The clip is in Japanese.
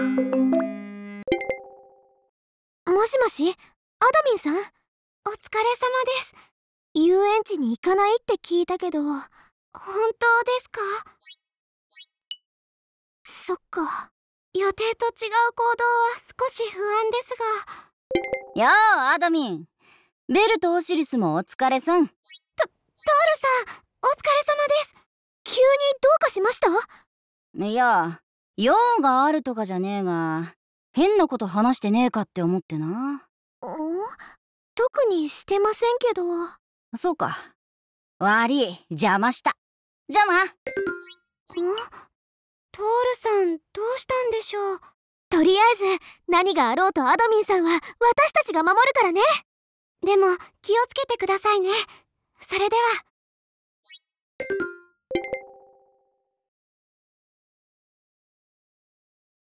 もしもしアドミンさんお疲れ様です遊園地に行かないって聞いたけど本当ですかそっか予定と違う行動は少し不安ですがやあアドミンベルとオシリスもお疲れさんトトールさんお疲れ様です急にどうかしましたいや用があるとかじゃねえが変なこと話してねえかって思ってなん特にしてませんけどそうか悪い邪魔したじゃあんトールさんどうしたんでしょうとりあえず何があろうとアドミンさんは私たちが守るからねでも気をつけてくださいねそれでは